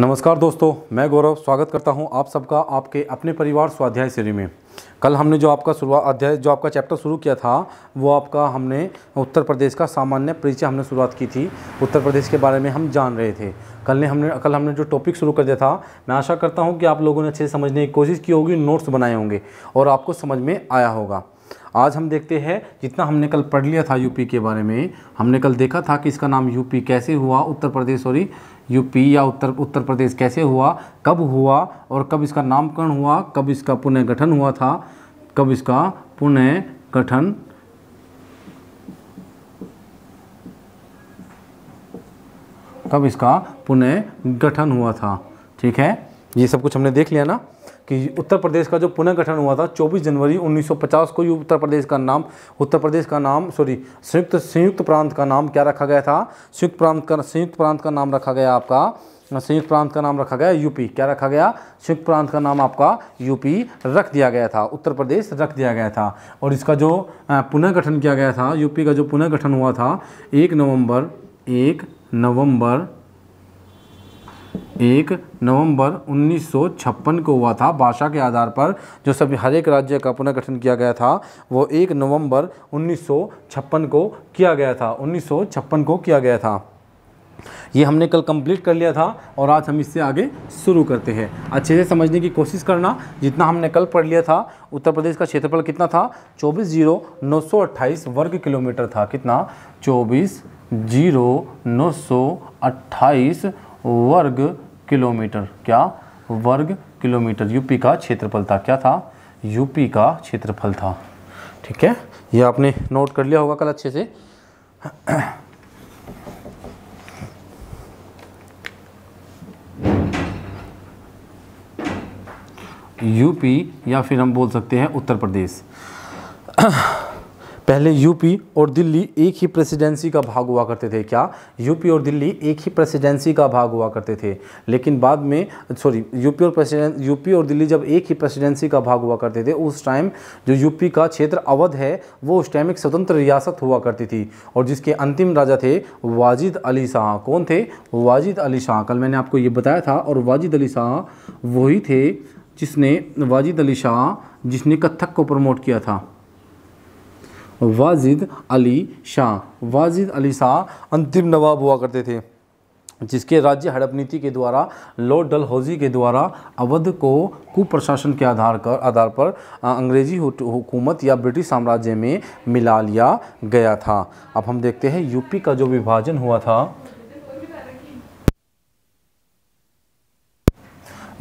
नमस्कार दोस्तों मैं गौरव स्वागत करता हूं आप सबका आपके अपने परिवार स्वाध्याय श्रेणी में कल हमने जो आपका शुरुआत अध्याय जो आपका चैप्टर शुरू किया था वो आपका हमने उत्तर प्रदेश का सामान्य परिचय हमने शुरुआत की थी उत्तर प्रदेश के बारे में हम जान रहे थे कल ने हमने कल हमने जो टॉपिक शुरू कर दिया था मैं आशा करता हूँ कि आप लोगों ने अच्छे से समझने की कोशिश की होगी नोट्स बनाए होंगे और आपको समझ में आया होगा आज हम देखते हैं जितना हमने कल पढ़ लिया था यूपी के बारे में हमने कल देखा था कि इसका नाम यूपी कैसे हुआ उत्तर प्रदेश सॉरी यूपी या उत्तर उत्तर प्रदेश कैसे हुआ कब हुआ और कब इसका नामकरण हुआ कब इसका पुनर्गठन हुआ था कब इसका पुनर्गठन कब इसका पुनः गठन हुआ था ठीक है ये सब कुछ हमने देख लिया ना कि उत्तर प्रदेश का जो पुनर्गठन हुआ था 24 जनवरी 1950 को ये उत्तर प्रदेश का नाम उत्तर प्रदेश का नाम सॉरी संयुक्त संयुक्त प्रांत का नाम क्या रखा गया था संयुक्त प्रांत का संयुक्त प्रांत का नाम रखा गया आपका संयुक्त प्रांत का नाम रखा गया यूपी क्या रखा गया संयुक्त प्रांत का नाम आपका यूपी रख दिया गया था उत्तर प्रदेश रख दिया गया था और इसका जो पुनर्गठन किया गया था यूपी का जो पुनर्गठन हुआ था एक नवम्बर एक नवम्बर एक नवंबर उन्नीस को हुआ था भाषा के आधार पर जो सभी हर एक राज्य का पुनर्गठन किया गया था वो एक नवंबर उन्नीस को किया गया था उन्नीस को किया गया था ये हमने कल कंप्लीट कर लिया था और आज हम इससे आगे शुरू करते हैं अच्छे से समझने की कोशिश करना जितना हमने कल पढ़ लिया था उत्तर प्रदेश का क्षेत्रफल कितना था चौबीस जीरो नौ सौ वर्ग किलोमीटर था कितना चौबीस जीरो नौ सौ वर्ग किलोमीटर क्या वर्ग किलोमीटर यूपी का क्षेत्रफल था क्या था यूपी का क्षेत्रफल था ठीक है यह आपने नोट कर लिया होगा कल अच्छे से यूपी या फिर हम बोल सकते हैं उत्तर प्रदेश पहले यूपी और दिल्ली एक ही प्रेसिडेंसी का भाग हुआ करते थे क्या यूपी और दिल्ली एक ही प्रेसिडेंसी का भाग हुआ करते थे लेकिन बाद में सॉरी यूपी और प्रेसिडें यूपी और दिल्ली जब एक ही प्रेसिडेंसी का भाग हुआ करते थे उस टाइम जो यूपी का क्षेत्र अवध है वो उस टाइम एक स्वतंत्र रियासत हुआ करती थी और जिसके अंतिम राजा थे वाजिद अली शाह कौन थे वाजिद अली शाह कल मैंने आपको ये बताया था और वाजिद अली शाह वही थे जिसने वाजिद अली शाह जिसने कत्थक को प्रमोट किया था वाजिद अली शाह वाजिद अली शाह अंतिम नवाब हुआ करते थे जिसके राज्य हड़प नीति के द्वारा लॉर्ड डलहौजी के द्वारा अवध को कुप्रशासन के आधार कर आधार पर अंग्रेजी हुकूमत या ब्रिटिश साम्राज्य में मिला लिया गया था अब हम देखते हैं यूपी का जो विभाजन हुआ था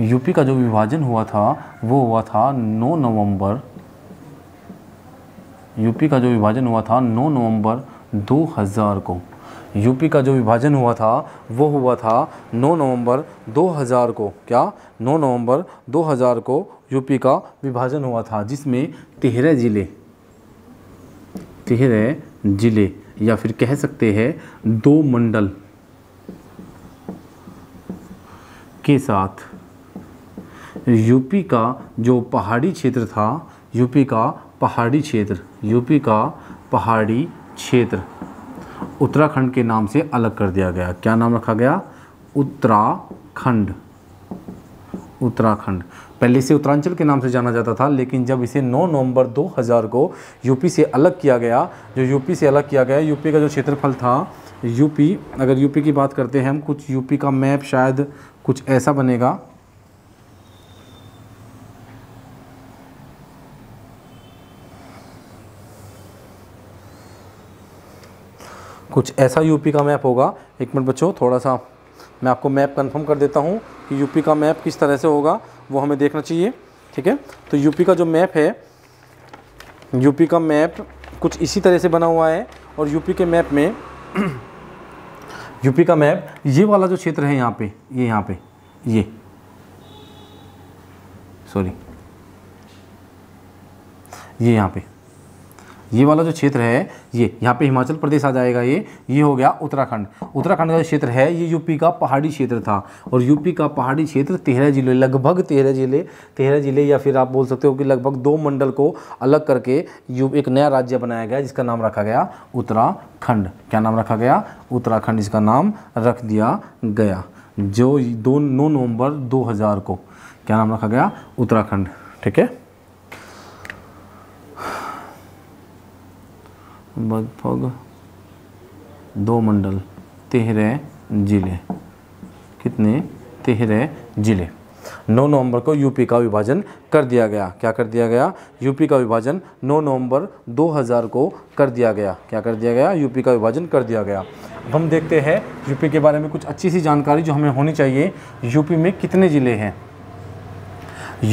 यूपी का जो विभाजन हुआ था वो हुआ था 9 नवंबर यूपी का जो विभाजन हुआ था 9 नवंबर 2000 को यूपी का जो विभाजन हुआ था वो हुआ था 9 नवंबर 2000 को क्या 9 नवंबर 2000 को यूपी का विभाजन हुआ था जिसमें तेरह जिले तेरह जिले या फिर कह सकते हैं दो मंडल के साथ यूपी का जो पहाड़ी क्षेत्र था यूपी का पहाड़ी क्षेत्र यूपी का पहाड़ी क्षेत्र उत्तराखंड के नाम से अलग कर दिया गया क्या नाम रखा गया उत्तराखंड उत्तराखंड पहले से उत्तरांचल के नाम से जाना जाता था लेकिन जब इसे 9 नवंबर 2000 को यूपी से अलग किया गया जो यूपी से अलग किया गया यूपी का जो क्षेत्रफल था यूपी अगर यूपी की बात करते हैं हम कुछ यूपी का मैप शायद कुछ ऐसा बनेगा कुछ ऐसा यूपी का मैप होगा एक मिनट बच्चों थोड़ा सा मैं आपको मैप कंफर्म कर देता हूँ कि यूपी का मैप किस तरह से होगा वो हमें देखना चाहिए ठीक है तो यूपी का जो मैप है यूपी का मैप कुछ इसी तरह से बना हुआ है और यूपी के मैप में यूपी का मैप ये वाला जो क्षेत्र है यहाँ पे ये यहाँ पे ये सॉरी ये यहाँ पे ये वाला जो क्षेत्र है ये यहाँ पे हिमाचल प्रदेश आ जाएगा ये ये हो गया उत्तराखंड उत्तराखंड का जो क्षेत्र है ये यूपी का पहाड़ी क्षेत्र था और यूपी का पहाड़ी क्षेत्र तेरह जिले लगभग तेरह जिले तेरह जिले या फिर आप बोल सकते हो कि लगभग दो मंडल को अलग करके यू एक नया राज्य बनाया गया जिसका नाम रखा गया उत्तराखंड क्या नाम रखा गया उत्तराखंड इसका नाम रख दिया गया जो दो नौ नवंबर दो को क्या नाम रखा गया उत्तराखंड ठीक है लगभग दो मंडल तेहरे जिले कितने तेहरे जिले 9 नवंबर को यूपी का विभाजन कर दिया गया क्या कर दिया गया यूपी का विभाजन 9 नवंबर 2000 को कर दिया गया क्या कर दिया गया यूपी का विभाजन कर दिया गया अब हम देखते हैं यूपी के बारे में कुछ अच्छी सी जानकारी जो हमें होनी चाहिए यूपी में कितने ज़िले हैं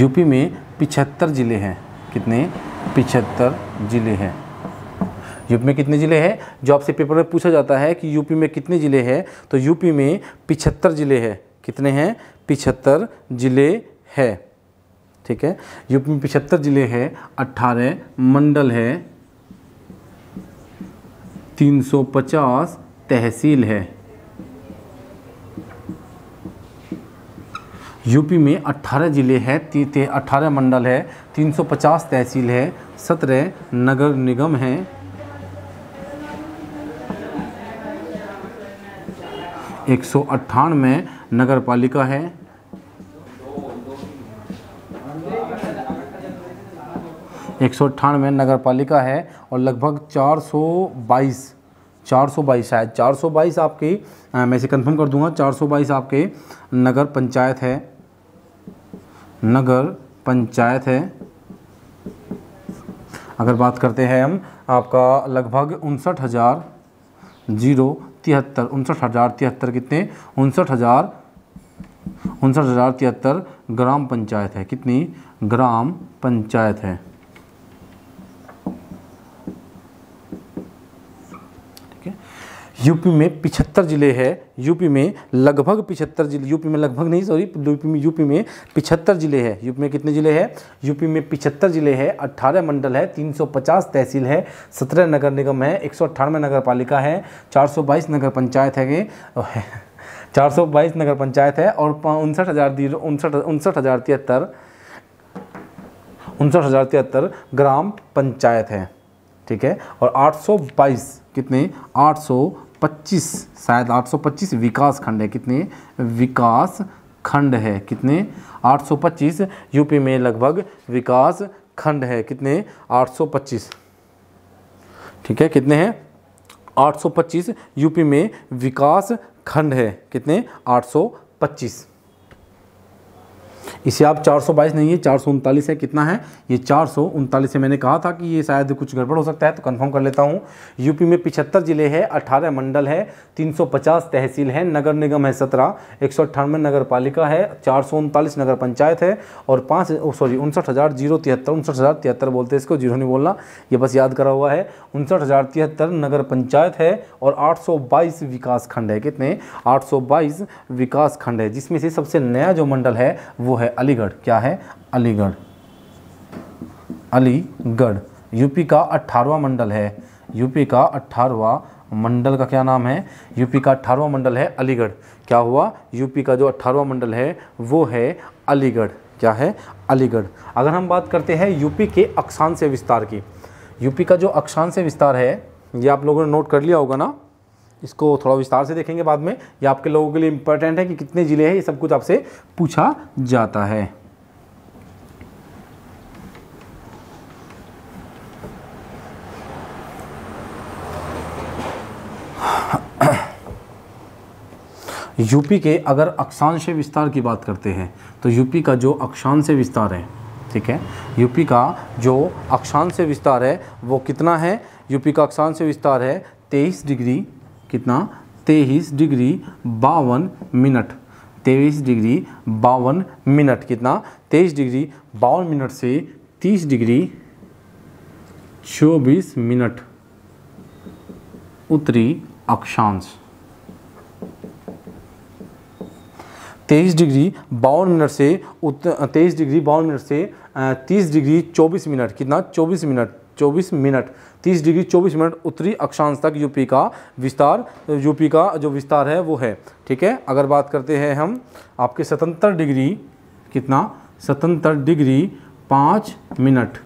यूपी में पिछहत्तर ज़िले हैं कितने पिछहत्तर ज़िले हैं यूपी में कितने ज़िले हैं जो आपसे पेपर में पूछा जाता है कि यूपी में कितने ज़िले हैं तो यूपी में पिछहत्तर ज़िले हैं कितने हैं पिछहत्तर ज़िले हैं ठीक है यूपी में पिछहत्तर ज़िले हैं अट्ठारह मंडल है 350 तहसील है यूपी में 18 ज़िले हैं अट्ठारह मंडल है 350 तहसील है सत्रह नगर निगम हैं एक सौ अट्ठानवे नगर पालिका है एक सौ अट्ठानवे नगर पालिका है और लगभग 422 422 शायद 422 आपकी मैं इसे कंफर्म कर दूंगा 422 आपके नगर पंचायत है नगर पंचायत है अगर बात करते हैं हम आपका लगभग उनसठ हज़ार जीरो तिहत्तर उनसठ हज़ार तिहत्तर कितने उनसठ हज़ार उनसठ हज़ार तिहत्तर ग्राम पंचायत है कितनी ग्राम पंचायत है यूपी में पिछहत्तर ज़िले हैं यूपी में लगभग पिछहत्तर जिले यूपी में लगभग नहीं सॉरी यूपी में यूपी में पिछहत्तर ज़िले हैं यूपी में कितने ज़िले हैं यूपी में पिछहत्तर ज़िले हैं अट्ठारह मंडल है 350 तहसील है सत्रह नगर निगम है एक सौ नगर पालिका है 422 नगर पंचायत है चार सौ बाईस नगर पंचायत है और उनसठ हज़ार उनसठ उनसठ हज़ार तिहत्तर उनसठ हज़ार तिहत्तर ग्राम पंचायत है ठीक है और बाईस कितने सौ 825 शायद 825 विकास खंड है कितने विकास खंड है कितने 825 यूपी में लगभग विकास खंड है कितने 825 ठीक है कितने हैं 825 यूपी में विकास खंड है कितने 825 इसे आप चार सौ बाईस नहीं है चार सौ उनतालीस है कितना है ये चार सौ उनतालीस है मैंने कहा था कि ये शायद कुछ गड़बड़ हो सकता है तो कन्फर्म कर लेता हूँ यूपी में पिछहत्तर जिले है अठारह मंडल है तीन सौ पचास तहसील है नगर निगम है सत्रह एक सौ अट्ठानवे नगर पालिका है चार सौ उनतालीस नगर पंचायत है और पाँच सॉरी उनसठ हज़ार जीरो तिहत्तर उनसठ हज़ार तिहत्तर बोलते हैं इसको जीरो नहीं बोलना ये बस याद करा हुआ है उनसठ हज़ार तिहत्तर नगर पंचायत है और आठ सौ बाईस विकास खंड है कितने आठ सौ बाईस विकास खंड है जिसमें से सबसे नया जो मंडल है वो है अलीगढ़ क्या है अलीगढ़ अलीगढ़ यूपी का अट्ठारवा मंडल है यूपी का अट्ठारवा मंडल का क्या नाम है यूपी का अट्ठारवा मंडल है अलीगढ़ क्या हुआ यूपी का जो अट्ठारवा मंडल है वो है अलीगढ़ क्या है अलीगढ़ अगर हम बात करते हैं यूपी के अक्षांश विस्तार की यूपी का जो अक्षांश विस्तार है ये आप लोगों ने नोट कर लिया होगा ना इसको थोड़ा विस्तार से देखेंगे बाद में ये आपके लोगों के लिए इंपॉर्टेंट है कि कितने ज़िले हैं ये सब कुछ आपसे पूछा जाता है यूपी के अगर अक्षांश विस्तार की बात करते हैं तो यूपी का जो अक्षांश विस्तार है ठीक है यूपी का जो अक्षांश विस्तार है वो कितना है यूपी का अक्षांश विस्तार है तेईस डिग्री कितना तेईस डिग्री बावन मिनट तेईस डिग्री बावन मिनट कितना तेईस डिग्री बावन मिनट से तीस डिग्री चौबीस मिनट उत्तरी अक्षांश तेईस डिग्री बावन मिनट से उत तेईस डिग्री बावन मिनट से तीस डिग्री चौबीस मिनट कितना चौबीस मिनट चौबीस मिनट 30 डिग्री 24 मिनट उत्तरी अक्षांश तक यूपी का विस्तार यूपी का जो विस्तार है वो है ठीक है अगर बात करते हैं हम आपके सतहत्तर डिग्री कितना सतहत्तर डिग्री पाँच मिनट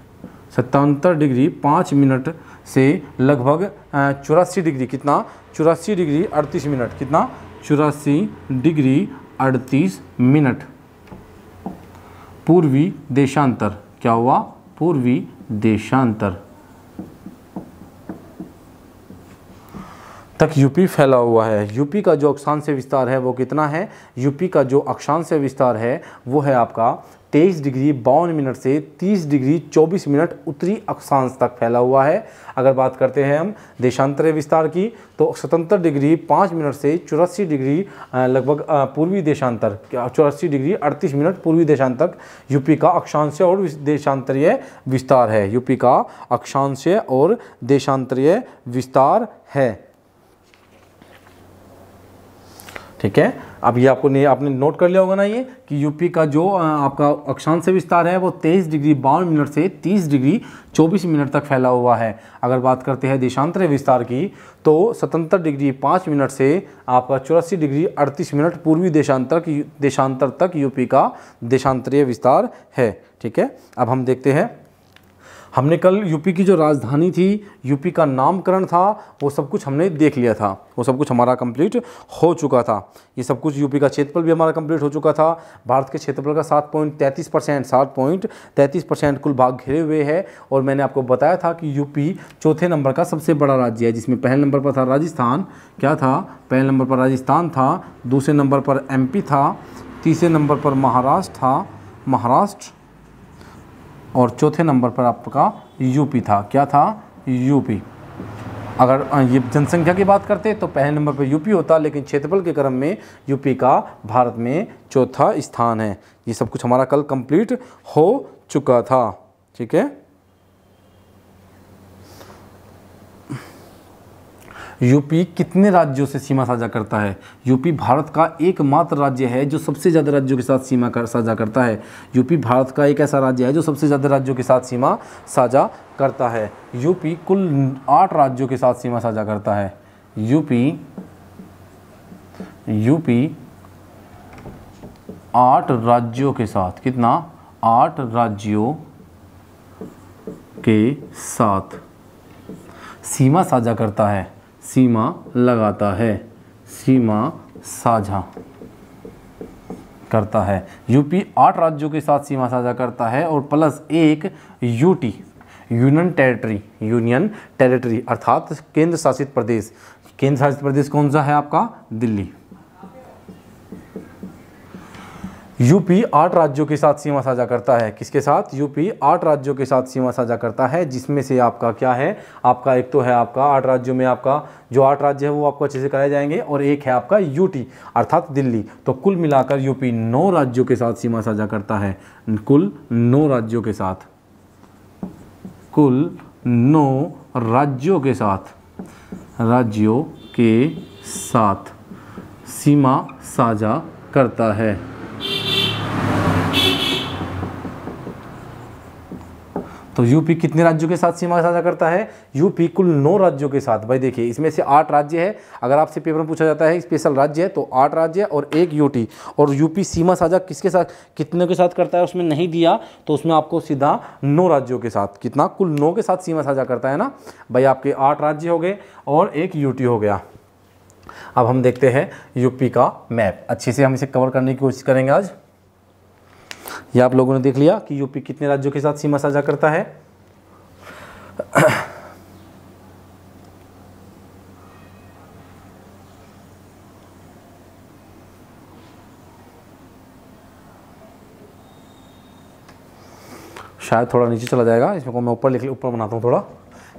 सतहत्तर डिग्री पाँच मिनट से लगभग चौरासी डिग्री कितना चौरासी डिग्री अड़तीस मिनट कितना चौरासी डिग्री अड़तीस मिनट पूर्वी देशांतर क्या हुआ पूर्वी देशांतर तक यूपी फैला हुआ है यूपी का जो अक्षांश विस्तार है वो कितना है यूपी का जो अक्षांश विस्तार है वो है आपका तेईस डिग्री बावन मिनट से तीस डिग्री चौबीस मिनट उत्तरी अक्षांश तक फैला हुआ है अगर बात करते हैं हम देशांतर विस्तार की तो सतहत्तर डिग्री पाँच मिनट से चौरासी डिग्री लगभग पूर्वी देशांतर चौरासी डिग्री अड़तीस मिनट पूर्वी देशांतर तक यूपी का अक्षांश और देशांतरीय विस्तार है यूपी का अक्षांश और देशांतरीय विस्तार है ठीक है अब ये आपको नहीं आपने नोट कर लिया होगा ना ये कि यूपी का जो आपका अक्षांश विस्तार है वो 23 डिग्री बावन मिनट से 30 डिग्री 24 मिनट तक फैला हुआ है अगर बात करते हैं देशांतर विस्तार की तो सतहत्तर डिग्री पाँच मिनट से आपका चौरासी डिग्री अड़तीस मिनट पूर्वी देशांतर की देशांतर तक यूपी का देशांतरीय विस्तार है ठीक है अब हम देखते हैं हमने कल यूपी की जो राजधानी थी यूपी का नामकरण था वो सब कुछ हमने देख लिया था वो सब कुछ हमारा कंप्लीट हो चुका था ये सब कुछ यूपी का क्षेत्रफल भी हमारा कंप्लीट हो चुका था भारत के क्षेत्रफल का सात पॉइंट तैंतीस परसेंट सात पॉइंट तैंतीस परसेंट कुल भाग घिरे हुए है और मैंने आपको बताया था कि यूपी चौथे नंबर का सबसे बड़ा राज्य है जिसमें पहले नंबर पर था राजस्थान क्या था पहले नंबर पर राजस्थान था दूसरे नंबर पर एम था तीसरे नंबर पर महाराष्ट्र था महाराष्ट्र और चौथे नंबर पर आपका यूपी था क्या था यूपी अगर ये जनसंख्या की बात करते तो पहले नंबर पर यूपी होता लेकिन क्षेत्रफल के क्रम में यूपी का भारत में चौथा स्थान है ये सब कुछ हमारा कल कंप्लीट हो चुका था ठीक है यूपी कितने राज्यों से सीमा साझा करता है यूपी भारत का एकमात्र राज्य है जो सबसे ज़्यादा राज्यों के साथ सीमा कर साझा करता है यूपी भारत का एक ऐसा राज्य है जो सबसे ज़्यादा राज्यों के साथ सीमा साझा करता है यूपी कुल आठ राज्यों के साथ सीमा साझा करता है यूपी यूपी आठ राज्यों के साथ कितना आठ राज्यों के साथ सीमा साझा करता है सीमा लगाता है सीमा साझा करता है यूपी आठ राज्यों के साथ सीमा साझा करता है और प्लस एक UT union territory union territory अर्थात केंद्र शासित प्रदेश केंद्र शासित प्रदेश कौन सा है आपका दिल्ली यूपी आठ राज्यों के साथ सीमा साझा करता है किसके साथ यूपी आठ राज्यों के साथ सीमा साझा करता है जिसमें से आपका क्या है आपका एक तो है आपका आठ राज्यों में आपका जो आठ राज्य है वो आपको अच्छे से कराए जाएंगे और एक है आपका यूटी अर्थात दिल्ली तो कुल मिलाकर यूपी नौ राज्यों के साथ सीमा साझा करता है कुल नौ राज्यों के साथ कुल नौ राज्यों के साथ राज्यों के साथ सीमा साझा करता है तो यूपी कितने राज्यों के साथ सीमा साझा करता है यूपी कुल नौ राज्यों के साथ भाई देखिए इसमें से आठ राज्य है अगर आपसे पेपर में पूछा जाता है स्पेशल राज्य है तो आठ राज्य और एक यूटी और यूपी सीमा साझा किसके साथ कितने के साथ करता है उसमें नहीं दिया तो उसमें आपको सीधा नौ राज्यों के साथ कितना कुल नौ के साथ सीमा साझा करता है ना भाई आपके आठ राज्य हो गए और एक यूटी हो गया अब हम देखते हैं यूपी का मैप अच्छे से हम इसे कवर करने की कोशिश करेंगे आज यह आप लोगों ने देख लिया कि यूपी कितने राज्यों के साथ सीमा साझा करता है शायद थोड़ा नीचे चला जाएगा इसमें मैं ऊपर लिख ऊपर बनाता हूँ थोड़ा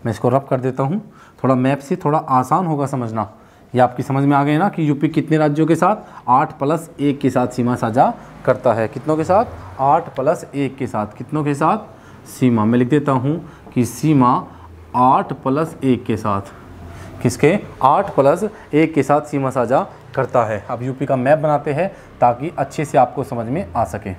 मैं इसको रब कर देता हूँ थोड़ा मैप से थोड़ा आसान होगा समझना ये आपकी समझ में आ गए ना कि यूपी कितने राज्यों के साथ आठ प्लस एक के साथ सीमा साझा करता है कितनों के साथ आठ प्लस एक के साथ कितनों के साथ सीमा मैं लिख देता हूँ कि सीमा आठ प्लस एक के साथ किसके आठ प्लस एक के साथ सीमा साझा करता है अब यूपी का मैप बनाते हैं ताकि अच्छे से आपको समझ में आ सके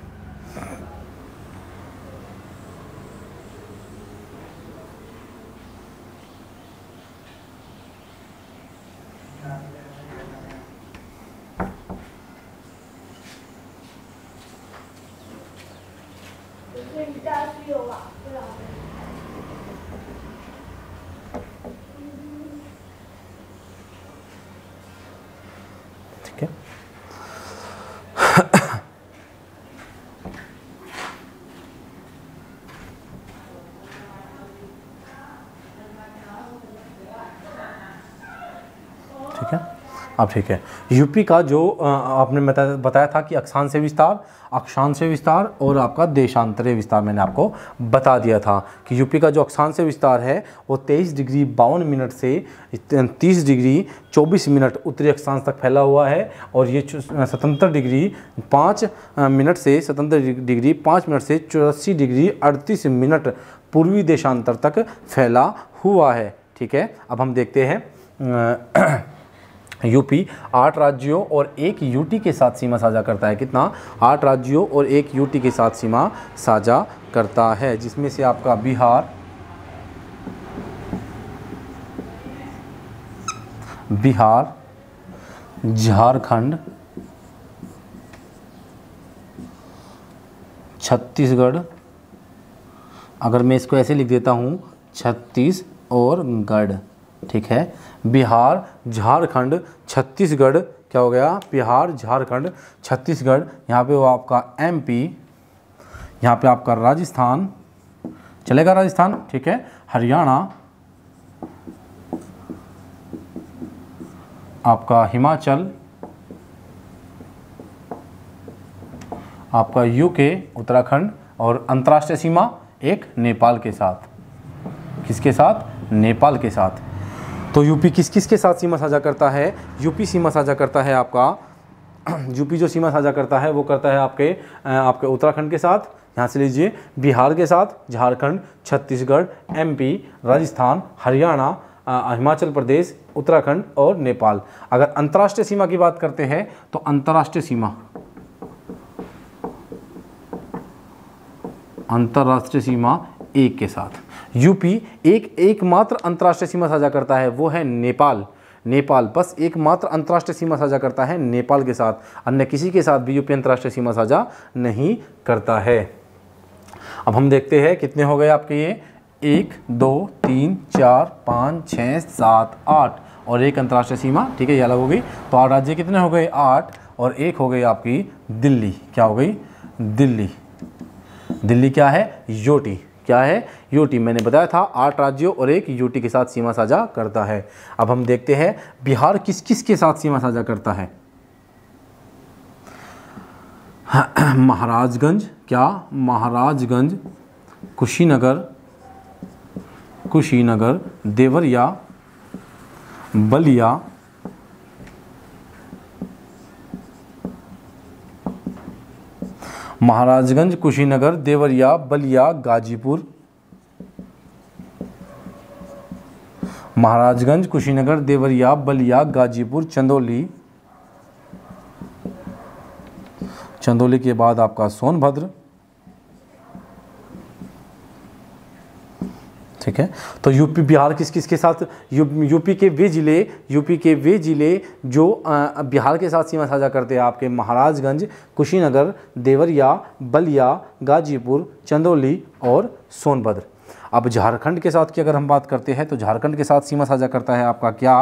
अब ठीक है यूपी का जो आपने बताया था कि अक्षांश से विस्तार अक्षांश से विस्तार और आपका देशांतरीय विस्तार मैंने आपको बता दिया था कि यूपी का जो अक्षांश से विस्तार है वो 23 डिग्री बावन मिनट से 30 डिग्री 24 मिनट उत्तरी अक्षांश तक फैला हुआ है और ये स्वतंत्र डिग्री पाँच मिनट से स्वतंत्र डिग्री पाँच मिनट से चौरासी डिग्री अड़तीस मिनट पूर्वी देशांतर तक फैला हुआ है ठीक है अब हम देखते हैं यूपी आठ राज्यों और एक यूटी के साथ सीमा साझा करता है कितना आठ राज्यों और एक यूटी के साथ सीमा साझा करता है जिसमें से आपका बिहार बिहार झारखंड छत्तीसगढ़ अगर मैं इसको ऐसे लिख देता हूँ छत्तीस और गढ़ ठीक है बिहार झारखंड छत्तीसगढ़ क्या हो गया बिहार झारखंड छत्तीसगढ़ यहाँ पे वो आपका एमपी यहाँ पे आपका राजस्थान चलेगा राजस्थान ठीक है हरियाणा आपका हिमाचल आपका यूके उत्तराखंड और अंतर्राष्ट्रीय सीमा एक नेपाल के साथ किसके साथ नेपाल के साथ तो यूपी किस किस के साथ सीमा साझा करता है यूपी सीमा साझा करता है आपका यूपी जो सीमा साझा करता है वो करता है आपके आपके उत्तराखंड के साथ यहाँ से लीजिए बिहार के साथ झारखंड छत्तीसगढ़ एमपी राजस्थान हरियाणा हिमाचल प्रदेश उत्तराखंड और नेपाल अगर अंतर्राष्ट्रीय सीमा की बात करते हैं तो अंतर्राष्ट्रीय सीमा अंतर्राष्ट्रीय सीमा एक के साथ यूपी एक एकमात्र अंतर्राष्ट्रीय सीमा साझा करता है वो है नेपाल नेपाल बस एकमात्र अंतर्राष्ट्रीय सीमा साझा करता है नेपाल के साथ अन्य किसी के साथ भी यूपी अंतर्राष्ट्रीय सीमा साझा नहीं करता है अब हम देखते हैं कितने हो गए आपके ये एक दो तीन चार पाँच छः सात आठ और एक अंतर्राष्ट्रीय सीमा ठीक है ये अलग हो गई तो आठ राज्य कितने हो गए आठ और एक हो गई आपकी दिल्ली क्या हो गई दिल्ली दिल्ली क्या है योटी क्या है यूटी मैंने बताया था आठ राज्यों और एक यूटी के साथ सीमा साझा करता है अब हम देखते हैं बिहार किस किस के साथ सीमा साझा करता है महाराजगंज क्या महाराजगंज कुशीनगर कुशीनगर देवरिया बलिया महाराजगंज कुशीनगर देवरिया बलिया गाजीपुर महाराजगंज कुशीनगर देवरिया बलिया गाजीपुर चंदौली चंदौली के बाद आपका सोनभद्र ठीक है तो यूपी बिहार किस किस के साथ यू, यूपी के वे ज़िले यूपी के वे ज़िले जो आ, बिहार के साथ सीमा साझा करते हैं आपके महाराजगंज कुशीनगर देवरिया बलिया गाजीपुर चंदौली और सोनभद्र अब झारखंड के साथ की अगर हम बात करते हैं तो झारखंड के साथ सीमा साझा करता है आपका क्या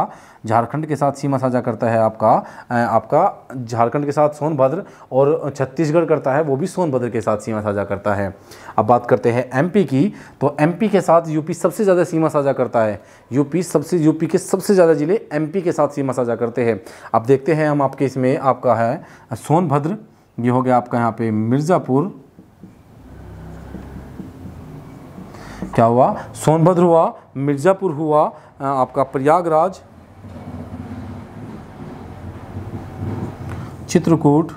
झारखंड के साथ सीमा साझा करता है आपका आपका झारखंड के साथ सोनभद्र और छत्तीसगढ़ करता है वो भी सोनभद्र के साथ सीमा साझा करता है अब बात करते हैं एमपी की तो एमपी के साथ यूपी सबसे ज़्यादा सीमा साझा करता है यूपी सबसे यूपी के सबसे ज़्यादा ज़िले एमपी के साथ सीमा साझा करते हैं अब देखते हैं हम आपके इसमें आपका है सोनभद्र ये हो गया आपका यहाँ पे मिर्ज़ापुर क्या हुआ सोनभद्र हुआ मिर्ज़ापुर हुआ आपका प्रयागराज चित्रकूट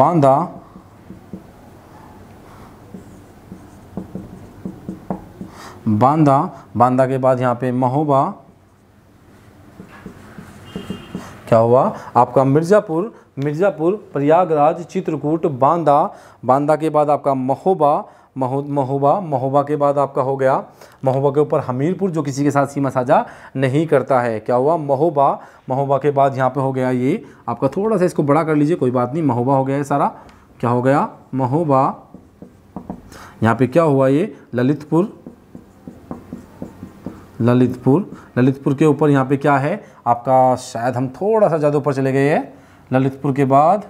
बांदा बांदा बांदा के बाद यहाँ पे महोबा क्या हुआ आपका मिर्ज़ापुर मिर्ज़ापुर प्रयागराज चित्रकूट बांदा बांदा के बाद आपका महोबा महोबा महोबा के बाद आपका हो गया महोबा के ऊपर हमीरपुर जो किसी के साथ सीमा साझा नहीं करता है क्या हुआ महोबा महोबा के बाद यहाँ पे हो गया ये आपका थोड़ा सा इसको बड़ा कर लीजिए कोई बात नहीं महोबा हो गया है सारा क्या हो गया महोबा यहाँ पे क्या हुआ ये ललितपुर ललितपुर ललितपुर के ऊपर यहाँ पे क्या है आपका शायद हम थोड़ा सा ज़्यादा ऊपर चले गए हैं ललितपुर के बाद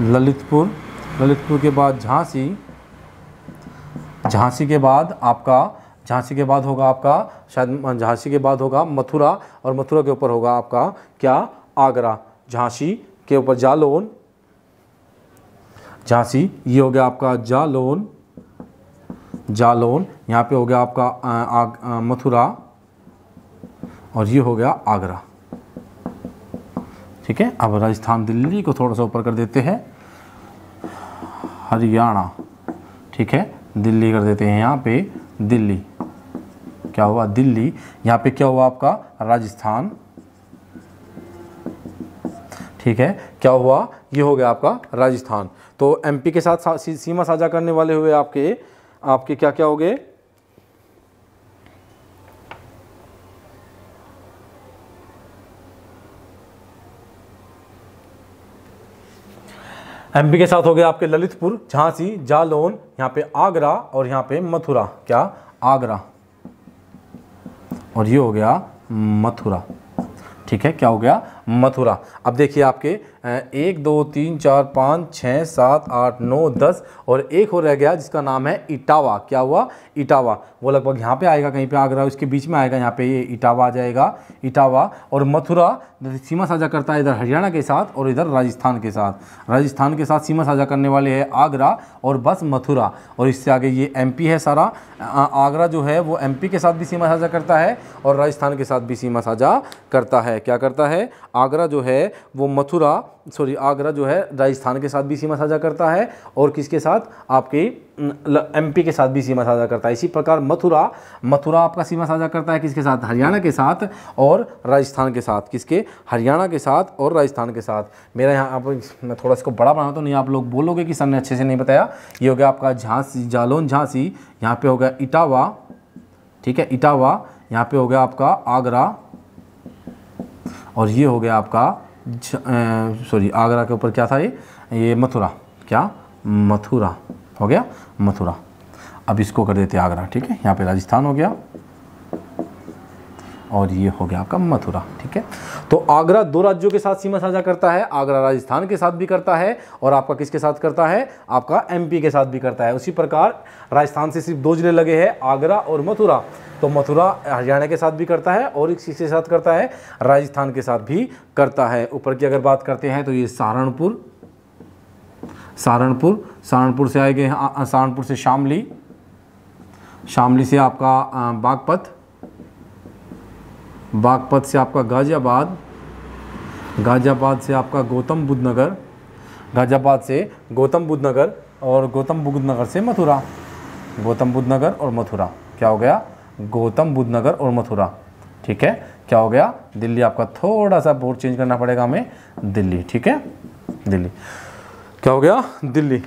ललितपुर ललितपुर के बाद झांसी झांसी के बाद आपका झांसी के बाद होगा आपका शायद झांसी के बाद होगा मथुरा और मथुरा के ऊपर होगा आपका क्या आगरा झांसी के ऊपर जालोन झांसी ये हो गया आपका जालोन जालोन यहाँ पे हो गया आपका मथुरा और ये हो गया आगरा ठीक है अब राजस्थान दिल्ली को थोड़ा सा ऊपर कर देते हैं हरियाणा ठीक है दिल्ली कर देते हैं यहाँ पे दिल्ली क्या हुआ दिल्ली यहाँ पे क्या हुआ आपका राजस्थान ठीक है क्या हुआ ये हो गया आपका राजस्थान तो एमपी के साथ सीमा साझा करने वाले हुए आपके आपके क्या क्या हो गए एमपी के साथ हो गया आपके ललितपुर झांसी जालौन यहाँ पे आगरा और यहाँ पे मथुरा क्या आगरा और ये हो गया मथुरा ठीक है क्या हो गया मथुरा अब देखिए आपके एक दो तीन चार पाँच छः सात आठ नौ दस और एक हो रह गया जिसका नाम है इटावा क्या हुआ इटावा वो लगभग यहाँ पे आएगा कहीं पे आगरा उसके बीच में आएगा यहाँ पे ये इटावा आ जाएगा इटावा और मथुरा सीमा साझा करता है इधर हरियाणा के साथ और इधर राजस्थान के साथ राजस्थान के साथ सीमा साझा करने वाले है आगरा और बस मथुरा और इससे आगे ये एम है सारा आगरा जो है वो एम के साथ भी सीमा साझा करता है और राजस्थान के साथ भी सीमा साझा करता है क्या करता है आगरा जो है वो मथुरा सॉरी आगरा जो है राजस्थान के साथ भी सीमा साझा करता है और किसके साथ आपके एमपी के साथ भी सीमा साझा करता है इसी प्रकार मथुरा मथुरा आपका सीमा साझा करता है किसके साथ हरियाणा के साथ और राजस्थान के साथ किसके हरियाणा के साथ और राजस्थान के साथ मेरा यहाँ आप मैं थोड़ा इसको बड़ा बनाता तो नहीं आप लोग बोलोगे कि सर ने अच्छे से नहीं बताया ये हो गया आपका झांसी जालौन झांसी यहाँ पे हो गया इटावा ठीक है इटावा यहाँ पे हो गया आपका आगरा और ये हो गया आपका सॉरी आगरा के ऊपर क्या था ये ये मथुरा क्या मथुरा हो गया मथुरा अब इसको कर देते आगरा ठीक है यहाँ पे राजस्थान हो गया और ये हो गया आपका मथुरा ठीक है तो आगरा दो राज्यों के साथ सीमा साझा करता है आगरा राजस्थान के साथ भी करता है और आपका किसके साथ करता है आपका एमपी के साथ भी करता है उसी प्रकार राजस्थान से सिर्फ दो जिले लगे हैं आगरा और मथुरा तो मथुरा हरियाणा के साथ भी करता है और इसी के साथ करता है राजस्थान के साथ भी करता है ऊपर की अगर बात करते हैं तो ये सहारनपुर सहारनपुर सहारनपुर से आए गए सहारनपुर से शामली शामली से आपका बागपत बागपत से आपका गाज़ियाबाद गाज़ियाबाद से आपका गौतम बुद्ध नगर गाज़ियाबाद से गौतम बुद्ध नगर और गौतम बुद्ध नगर से मथुरा गौतम बुद्ध नगर और मथुरा क्या हो गया गौतम बुद्ध नगर और मथुरा ठीक है क्या हो गया दिल्ली आपका थोड़ा सा बोर्ड चेंज करना पड़ेगा हमें दिल्ली ठीक है दिल्ली क्या हो गया दिल्ली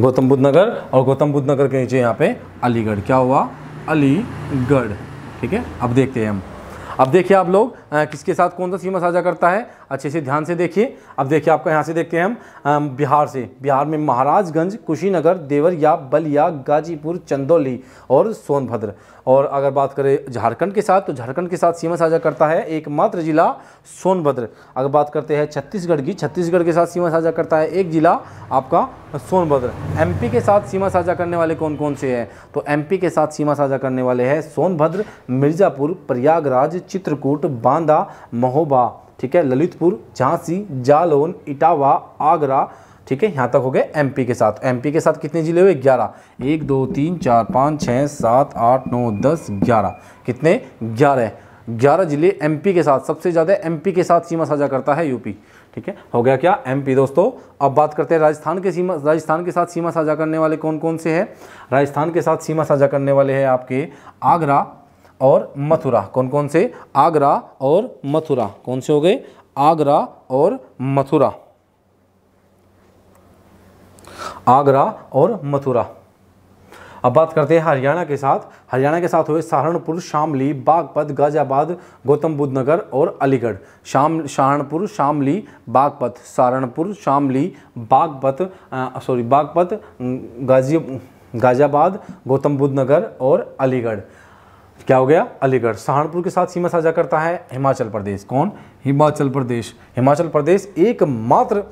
गौतम बुद्ध नगर और गौतम बुद्ध नगर के नीचे यहाँ पे अलीगढ़ क्या हुआ अलीगढ़ ठीक है अब देखते हैं हम अब देखिए आप लोग किसके साथ कौन सा सीमा साझा करता है अच्छे से ध्यान से देखिए अब देखिए आपका यहाँ से देखते हैं हम बिहार से बिहार में महाराजगंज कुशीनगर देवरिया बलिया गाजीपुर चंदौली और सोनभद्र और अगर बात करें झारखंड के साथ तो झारखंड के साथ सीमा साझा करता है एकमात्र जिला सोनभद्र अगर बात करते हैं छत्तीसगढ़ की छत्तीसगढ़ के साथ सीमा साझा करता है एक जिला आपका सोनभद्र एमपी के साथ सीमा साझा करने वाले कौन कौन से हैं तो एमपी के साथ सीमा साझा करने वाले हैं सोनभद्र मिर्ज़ापुर प्रयागराज चित्रकूट बांध बांदा महोबा ठीक है ललितपुर झांसी जालौन इटावा आगरा ठीक है यहाँ तक हो गए एमपी के साथ एमपी के साथ कितने जिले हुए ग्यारह एक दो तीन चार पाँच छः सात आठ नौ दस ग्यारह कितने ग्यारह ग्यारह जिले एमपी के साथ सबसे ज़्यादा एमपी के साथ सीमा साझा करता है यूपी ठीक है हो गया क्या एमपी दोस्तों अब बात करते हैं राजस्थान के सीमा राजस्थान के साथ सीमा साझा करने वाले कौन कौन से हैं राजस्थान के साथ सीमा साझा करने वाले हैं आपके आगरा और मथुरा कौन कौन से आगरा और मथुरा कौन से हो गए आगरा और मथुरा आगरा और मथुरा अब बात करते हैं हरियाणा के साथ हरियाणा के साथ हुए सहारनपुर शामली बागपत गाजियाबाद गौतम बुद्ध नगर और अलीगढ़ शाम सहारनपुर शामली बागपत सहारनपुर शामली बागपत सॉरी बागपत गाजी गाजियाबाद गौतम बुद्ध नगर और अलीगढ़ क्या हो गया अलीगढ़ सहारनपुर के साथ सीमा साझा करता है हिमाचल प्रदेश कौन हिमाचल प्रदेश हिमाचल प्रदेश एकमात्र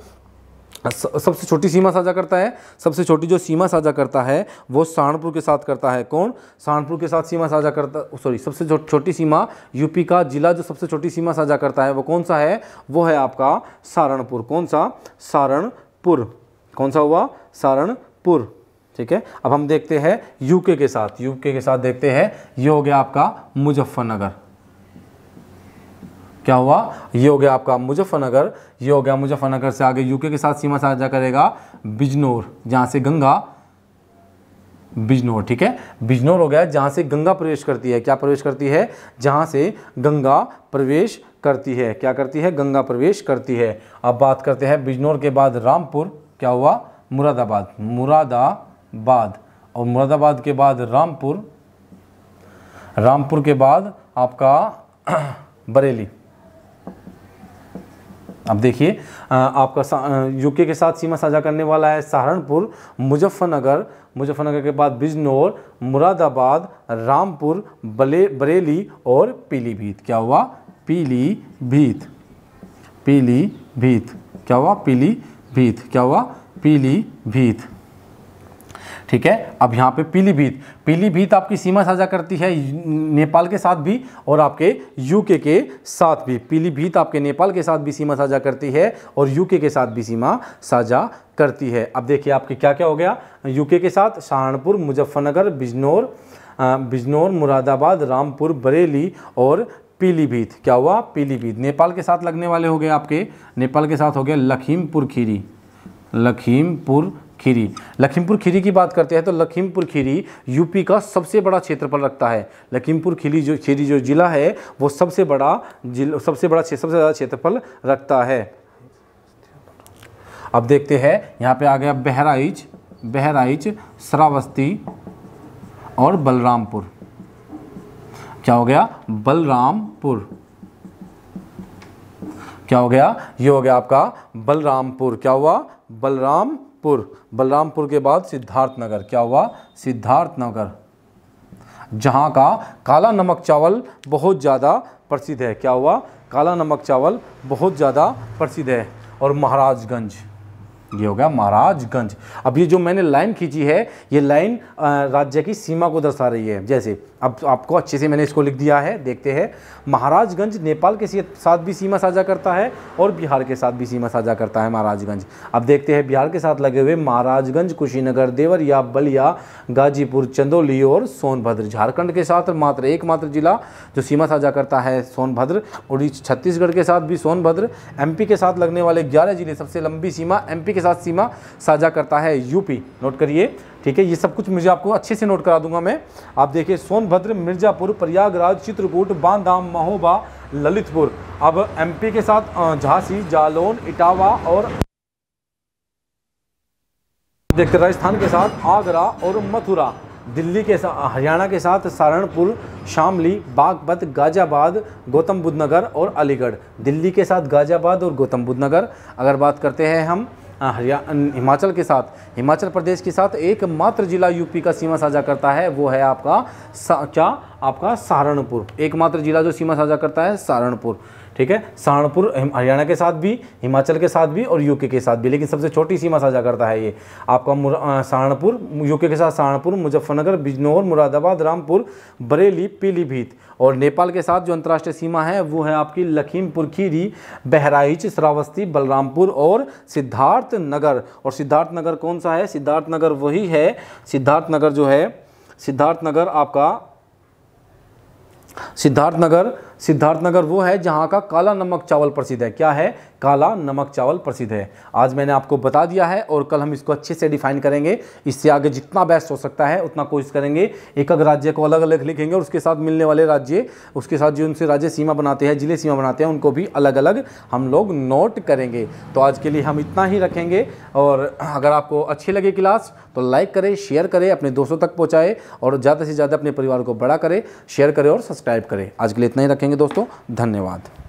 सबसे छोटी सीमा साझा करता है सबसे छोटी जो सीमा साझा करता है वो सहारनपुर के साथ करता है कौन सहारनपुर के साथ सीमा साझा करता सॉरी सबसे छोटी सीमा यूपी का जिला जो सबसे छोटी सीमा साझा करता है वो कौन सा है वो है आपका सहारनपुर कौन सा सहारनपुर कौन सा हुआ सहारनपुर ठीक है अब हम देखते हैं यूके के साथ यूके के साथ देखते हैं ये हो गया आपका मुजफ्फरनगर क्या हुआ ये हो गया आपका मुजफ्फरनगर ये हो गया मुजफ्फरनगर से आगे यूके के साथ सीमा साझा करेगा बिजनौर जहां से गंगा बिजनौर ठीक है बिजनौर हो गया जहां से गंगा प्रवेश करती है क्या प्रवेश करती है जहां से गंगा प्रवेश करती है क्या करती है गंगा प्रवेश करती है अब बात करते हैं बिजनौर के बाद रामपुर क्या हुआ मुरादाबाद मुरादा बाद और मुरादाबाद के बाद रामपुर रामपुर के बाद आपका बरेली अब देखिए आपका यूके के साथ सीमा साझा करने वाला है सहारनपुर मुजफ्फरनगर मुजफ्फरनगर के बाद बिजनौर मुरादाबाद रामपुर बले बरेली और पीलीभीत क्या हुआ पीलीभीत पीलीभीत क्या हुआ पीलीभीत क्या हुआ पीलीभीत ठीक है अब यहाँ पे पीलीभीत पीलीभीत आपकी सीमा साझा करती है नेपाल के साथ भी और आपके यूके के साथ भी पीलीभीत आपके नेपाल के साथ भी सीमा साझा करती है और यूके के साथ भी सीमा साझा करती है अब देखिए आपके क्या क्या हो गया यूके के साथ सहारनपुर मुजफ्फरनगर बिजनौर बिजनौर मुरादाबाद रामपुर बरेली और पीलीभीत क्या हुआ पीलीभीत नेपाल के साथ लगने वाले हो गए आपके नेपाल के साथ हो गए लखीमपुर खीरी लखीमपुर खीरी लखीमपुर खीरी की बात करते हैं तो लखीमपुर खीरी यूपी का सबसे बड़ा क्षेत्रफल रखता है लखीमपुर खीरी जो खीरी जो जिला है वो सबसे बड़ा जिला सबसे बड़ा सबसे ज़्यादा क्षेत्रफल रखता है अब देखते हैं यहाँ पे आ गया बहराइच बहराइच श्रावस्ती और बलरामपुर क्या हो गया बलरामपुर क्या हो गया ये हो गया आपका बलरामपुर क्या हुआ बलरामपुर बलरामपुर के बाद सिद्धार्थ नगर क्या हुआ सिद्धार्थ नगर जहाँ का काला नमक चावल बहुत ज़्यादा प्रसिद्ध है क्या हुआ काला नमक चावल बहुत ज़्यादा प्रसिद्ध है और महाराजगंज ये हो गया महाराजगंज अब ये जो मैंने लाइन खींची है ये लाइन राज्य की सीमा को दर्शा रही है जैसे अब आपको अच्छे से मैंने इसको लिख दिया है देखते हैं महाराजगंज नेपाल के साथ भी सीमा साझा करता है और बिहार के साथ भी सीमा साझा करता है महाराजगंज अब देखते हैं बिहार के साथ लगे हुए महाराजगंज कुशीनगर देवरिया बलिया गाजीपुर चंदौली और सोनभद्र झारखंड के साथ मात्र एकमात्र जिला जो सीमा साझा करता है सोनभद्र और छत्तीसगढ़ के साथ भी सोनभद्र एम के साथ लगने वाले ग्यारह जिले सबसे लंबी सीमा एम के साथ सीमा साझा करता है यूपी नोट करिए ठीक है ये सब कुछ मुझे आपको अच्छे से नोट करा दूंगा मैं आप देखिए सोनभद्र मिर्जापुर प्रयागराज चित्रकूट बांधाम महोबा ललितपुर अब एमपी के साथ झांसी जालौन इटावा और देखते राजस्थान के साथ आगरा और मथुरा दिल्ली के साथ हरियाणा के साथ सहारनपुर शामली बागपत गाजियाबाद गौतम बुद्ध नगर और अलीगढ़ दिल्ली के साथ गाजियाबाद और गौतम बुद्ध नगर अगर बात करते हैं हम हिमाचल के साथ हिमाचल प्रदेश के साथ एकमात्र जिला यूपी का सीमा साझा करता है वो है आपका क्या आपका सहारनपुर एकमात्र जिला जो सीमा साझा करता है सहारनपुर ठीक है सहारनपुर हरियाणा के साथ भी हिमाचल के साथ भी और यूके के साथ भी लेकिन सबसे छोटी सीमा साझा करता है ये आपका सहारनपुर यूके के साथ सहारनपुर मुजफ्फरनगर बिजनौर मुरादाबाद रामपुर बरेली पीलीभीत और नेपाल के साथ जो अंतर्राष्ट्रीय सीमा है वो है आपकी लखीमपुर खीरी बहराइच श्रावस्ती बलरामपुर और सिद्धार्थ नगर और सिद्धार्थ नगर कौन सा है सिद्धार्थ नगर वही है सिद्धार्थ नगर जो है सिद्धार्थ नगर आपका सिद्धार्थ नगर सिद्धार्थनगर वो है जहाँ का काला नमक चावल प्रसिद्ध है क्या है काला नमक चावल प्रसिद्ध है आज मैंने आपको बता दिया है और कल हम इसको अच्छे से डिफाइन करेंगे इससे आगे जितना बेस्ट हो सकता है उतना कोशिश करेंगे एक एक राज्य को अलग अलग लिखेंगे और उसके साथ मिलने वाले राज्य उसके साथ जो उनसे राज्य सीमा बनाते हैं जिले सीमा बनाते हैं उनको भी अलग अलग हम लोग नोट करेंगे तो आज के लिए हम इतना ही रखेंगे और अगर आपको अच्छी लगे क्लास तो लाइक करें शेयर करें अपने दोस्तों तक पहुँचाएँ और ज़्यादा से ज़्यादा अपने परिवार को बड़ा करें शेयर करें और सब्सक्राइब करें आज के लिए इतना ही रखेंगे करेंगे दोस्तों धन्यवाद